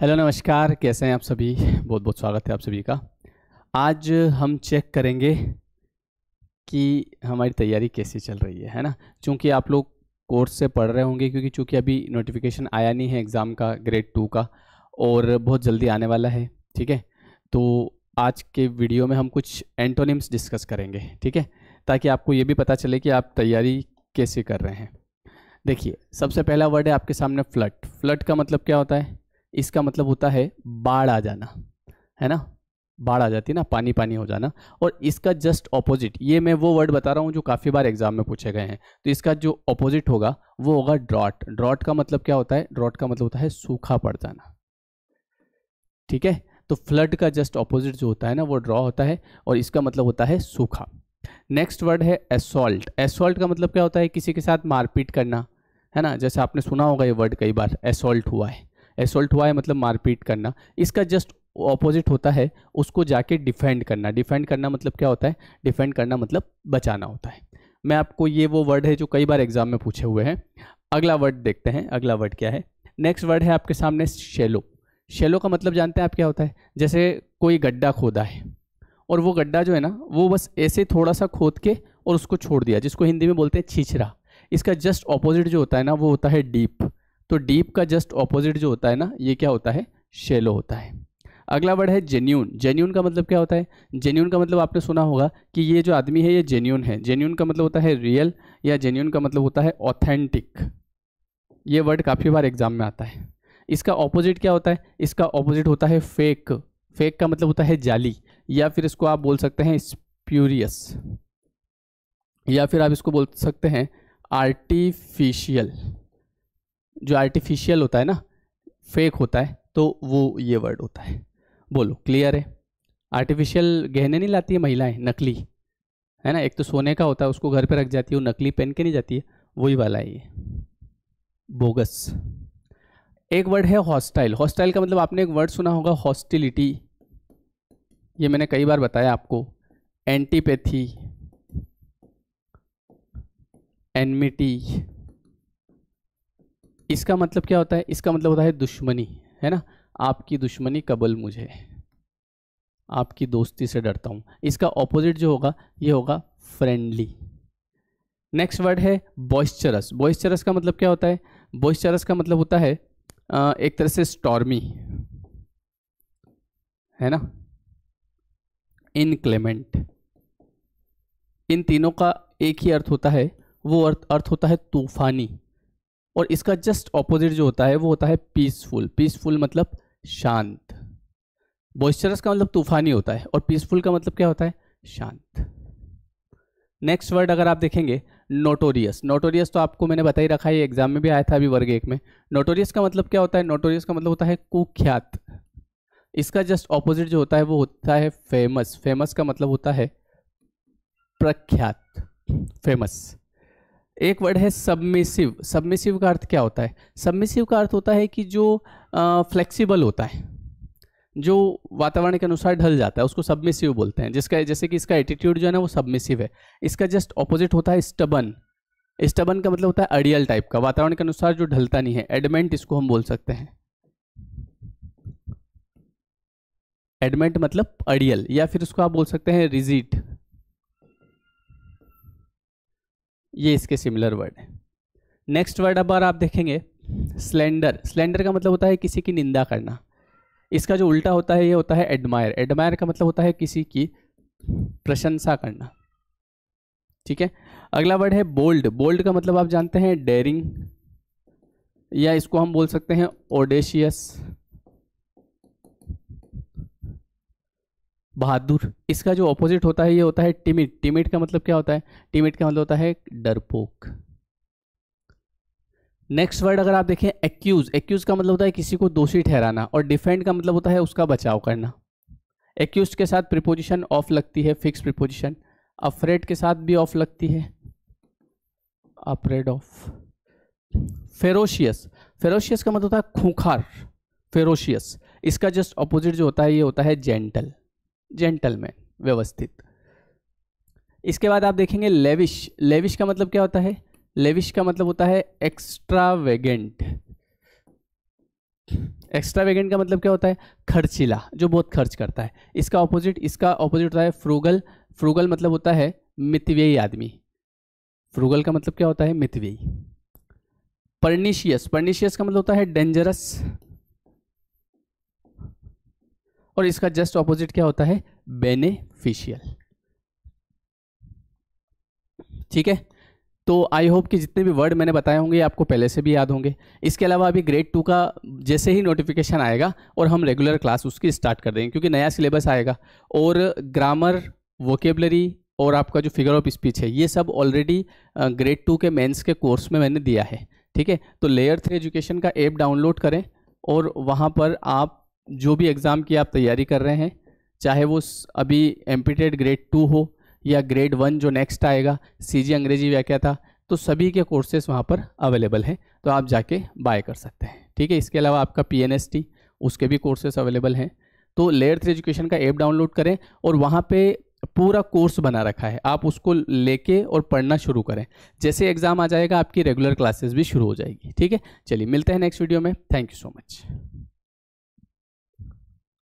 hello नमस्कार कैसे हैं आप सभी बहुत बहुत स्वागत है आप सभी का आज हम चेक करेंगे कि हमारी तैयारी कैसी चल रही है है ना चूँकि आप लोग कोर्स से पढ़ रहे होंगे क्योंकि चूँकि अभी नोटिफिकेशन आया नहीं है एग्ज़ाम का ग्रेड टू का और बहुत जल्दी आने वाला है ठीक है तो आज के वीडियो में हम कुछ एंटोनिम्स डिस्कस करेंगे ठीक है ताकि आपको ये भी पता चले कि आप तैयारी कैसे कर रहे हैं देखिए सबसे पहला वर्ड है आपके सामने फ्लड फ्लड का मतलब क्या होता है इसका मतलब होता है बाढ़ आ जाना है ना बाढ़ आ जाती है ना पानी पानी हो जाना और इसका जस्ट ऑपोजिट ये मैं वो वर्ड बता रहा हूँ जो काफ़ी बार एग्जाम में पूछे गए हैं तो इसका जो ऑपोजिट होगा वो होगा ड्रॉट ड्रॉट का मतलब क्या होता है ड्रॉट का मतलब होता है सूखा पड़ जाना ठीक है तो फ्लड का जस्ट ऑपोजिट जो होता है ना वो ड्रॉ होता है और इसका मतलब होता है सूखा नेक्स्ट वर्ड है एसॉल्ट एसॉल्ट का मतलब क्या होता है किसी के साथ मारपीट करना है ना जैसे आपने सुना होगा ये वर्ड कई बार एसॉल्ट हुआ है एसोल्ट हुआ है मतलब मारपीट करना इसका जस्ट ऑपोजिट होता है उसको जाके डिफेंड करना डिफेंड करना मतलब क्या होता है डिफेंड करना मतलब बचाना होता है मैं आपको ये वो वर्ड है जो कई बार एग्जाम में पूछे हुए हैं अगला वर्ड देखते हैं अगला वर्ड क्या है नेक्स्ट वर्ड है आपके सामने शेलो शेलो का मतलब जानते हैं आप क्या होता है जैसे कोई गड्ढा खोदा है और वो गड्ढा जो है ना वो बस ऐसे थोड़ा सा खोद के और उसको छोड़ दिया जिसको हिंदी में बोलते हैं छिछरा इसका जस्ट ऑपोजिट जो होता है ना वो होता है डीप तो डीप का जस्ट ऑपोजिट जो होता है ना ये क्या होता है शेलो होता है अगला वर्ड है जेन्यून जेन्यून का मतलब क्या होता है जेन्यून का मतलब आपने सुना होगा कि ये जो आदमी है ये जेन्यून है जेन्यून का मतलब होता है रियल या जेन्यून का मतलब होता है ऑथेंटिक ये वर्ड काफ़ी बार एग्जाम में आता है इसका ऑपोजिट क्या होता है इसका ऑपोजिट होता है फेक फेक का मतलब होता है जाली या फिर इसको आप बोल सकते हैं स्प्यूरियस या फिर आप इसको बोल सकते हैं आर्टिफिशियल जो आर्टिफिशियल होता है ना फेक होता है तो वो ये वर्ड होता है बोलो क्लियर है आर्टिफिशियल गहने नहीं लाती है महिलाएं नकली है ना एक तो सोने का होता है उसको घर पे रख जाती है वो नकली पहन के नहीं जाती है वही वाला है ये बोगस एक वर्ड है हॉस्टाइल हॉस्टाइल का मतलब आपने एक वर्ड सुना होगा हॉस्टिलिटी ये मैंने कई बार बताया आपको एंटीपैथी एनमिटी इसका मतलब क्या होता है इसका मतलब होता है दुश्मनी है ना आपकी दुश्मनी कबल मुझे आपकी दोस्ती से डरता हूं इसका ऑपोजिट जो होगा ये होगा फ्रेंडली नेक्स्ट वर्ड है बॉइस्चरस बॉइस्चरस का मतलब क्या होता है बॉइस्चरस का मतलब होता है एक तरह से स्टॉर्मी है ना इनक्लेमेंट इन तीनों का एक ही अर्थ होता है वो अर्थ अर्थ होता है तूफानी और इसका जस्ट ऑपोजिट जो होता है वो होता है पीसफुल पीसफुल मतलब शांत बॉइस्चरस का मतलब तूफानी होता है और पीसफुल का मतलब क्या होता है शांत नेक्स्ट वर्ड अगर आप देखेंगे नोटोरियस नोटोरियस तो आपको मैंने बता ही रखा है एग्जाम में भी आया था अभी वर्ग एक में नोटोरियस का मतलब क्या होता है नोटोरियस का मतलब होता है कुख्यात इसका जस्ट ऑपोजिट जो होता है वो होता है फेमस फेमस का मतलब होता है प्रख्यात फेमस एक वर्ड है सबमिसिव सबमिसिव का अर्थ क्या होता है सबमिसिव का अर्थ होता है कि जो फ्लेक्सिबल होता है जो वातावरण के अनुसार ढल जाता है उसको सबमिसिव बोलते हैं जिसका जैसे कि इसका एटीट्यूड जो है ना वो सबमिसिव है इसका जस्ट ऑपोजिट होता है स्टबन स्टबन का मतलब होता है अड़ियल टाइप का वातावरण के अनुसार जो ढलता नहीं है एडमेंट इसको हम बोल सकते हैं एडमेंट मतलब अड़ियल या फिर उसको आप बोल सकते हैं रिजिट ये इसके सिमिलर वर्ड है नेक्स्ट वर्ड अब आप देखेंगे स्लेंडर स्लेंडर का मतलब होता है किसी की निंदा करना इसका जो उल्टा होता है ये होता है एडमायर एडमायर का मतलब होता है किसी की प्रशंसा करना ठीक है अगला वर्ड है बोल्ड बोल्ड का मतलब आप जानते हैं डेरिंग या इसको हम बोल सकते हैं ओडेशियस बहादुर इसका जो ऑपोजिट होता है ये होता है टिमिट टिमिट का मतलब क्या होता है टिमिट का मतलब होता है डरपोक नेक्स्ट वर्ड अगर आप देखें एक्यूज एक्यूज का मतलब होता है किसी को दोषी ठहराना और डिफेंड का मतलब होता है उसका बचाव करना एक्यूज के साथ प्रिपोजिशन ऑफ लगती है फिक्स प्रिपोजिशन अफ्रेड के साथ भी ऑफ लगती है अफ्रेड ऑफ फेरोशियस फेरोशियस का मतलब होता है खूंखार फेरोशियस इसका जस्ट ऑपोजिट जो होता है ये होता है जेंटल जेंटलमैन व्यवस्थित इसके बाद आप देखेंगे लेविश लेविश का मतलब क्या होता है लेविश का मतलब होता है एक्स्ट्रावेगेंट एक्स्ट्रावेगेंट का मतलब क्या होता है खर्चीला जो बहुत खर्च करता है इसका ऑपोजिट इसका ऑपोजिट होता है फ्रूगल फ्रूगल मतलब होता है मितव्ययी आदमी फ्रूगल का मतलब क्या होता है मितव्ययी परनिशियस परनिशियस का मतलब होता है डेंजरस और इसका जस्ट ऑपोजिट क्या होता है बेनिफिशियल ठीक है तो आई होप कि जितने भी वर्ड मैंने बताए होंगे आपको पहले से भी याद होंगे इसके अलावा अभी ग्रेड टू का जैसे ही नोटिफिकेशन आएगा और हम रेगुलर क्लास उसकी स्टार्ट कर देंगे क्योंकि नया सिलेबस आएगा और ग्रामर वोकेबलरी और आपका जो फिगर ऑफ स्पीच है ये सब ऑलरेडी ग्रेड टू के मेंस के कोर्स में मैंने दिया है ठीक है तो लेयर थ्री एजुकेशन का ऐप डाउनलोड करें और वहाँ पर आप जो भी एग्ज़ाम की आप तैयारी कर रहे हैं चाहे वो अभी एम ग्रेड टू हो या ग्रेड वन जो नेक्स्ट आएगा सीजी अंग्रेजी था तो सभी के कोर्सेज वहाँ पर अवेलेबल हैं तो आप जाके बाय कर सकते हैं ठीक है इसके अलावा आपका पी उसके भी कोर्सेज अवेलेबल हैं तो लेयर थ्री एजुकेशन का ऐप डाउनलोड करें और वहाँ पे पूरा कोर्स बना रखा है आप उसको लेके और पढ़ना शुरू करें जैसे एग्ज़ाम आ जाएगा आपकी रेगुलर क्लासेस भी शुरू हो जाएगी ठीक है चलिए मिलते हैं नेक्स्ट वीडियो में थैंक यू सो मच